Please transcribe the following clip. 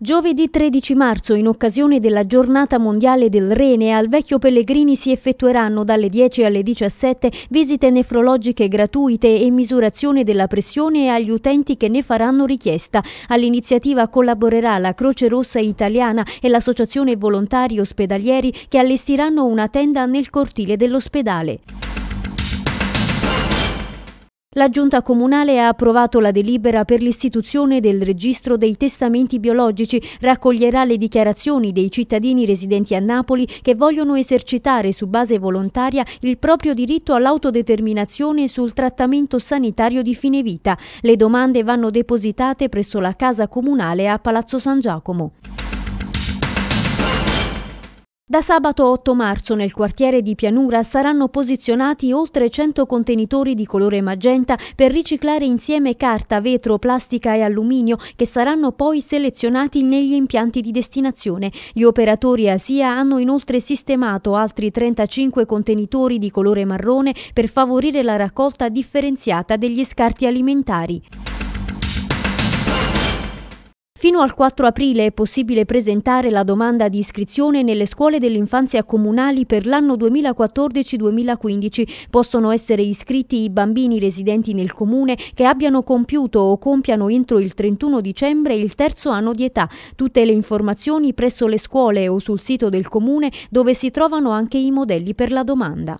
Giovedì 13 marzo, in occasione della giornata mondiale del rene, al Vecchio Pellegrini si effettueranno dalle 10 alle 17 visite nefrologiche gratuite e misurazione della pressione agli utenti che ne faranno richiesta. All'iniziativa collaborerà la Croce Rossa Italiana e l'Associazione Volontari Ospedalieri che allestiranno una tenda nel cortile dell'ospedale. La Giunta Comunale ha approvato la delibera per l'istituzione del registro dei testamenti biologici, raccoglierà le dichiarazioni dei cittadini residenti a Napoli che vogliono esercitare su base volontaria il proprio diritto all'autodeterminazione sul trattamento sanitario di fine vita. Le domande vanno depositate presso la Casa Comunale a Palazzo San Giacomo. Da sabato 8 marzo nel quartiere di Pianura saranno posizionati oltre 100 contenitori di colore magenta per riciclare insieme carta, vetro, plastica e alluminio che saranno poi selezionati negli impianti di destinazione. Gli operatori ASIA hanno inoltre sistemato altri 35 contenitori di colore marrone per favorire la raccolta differenziata degli scarti alimentari. Fino al 4 aprile è possibile presentare la domanda di iscrizione nelle scuole dell'infanzia comunali per l'anno 2014-2015. Possono essere iscritti i bambini residenti nel comune che abbiano compiuto o compiano entro il 31 dicembre il terzo anno di età. Tutte le informazioni presso le scuole o sul sito del comune dove si trovano anche i modelli per la domanda.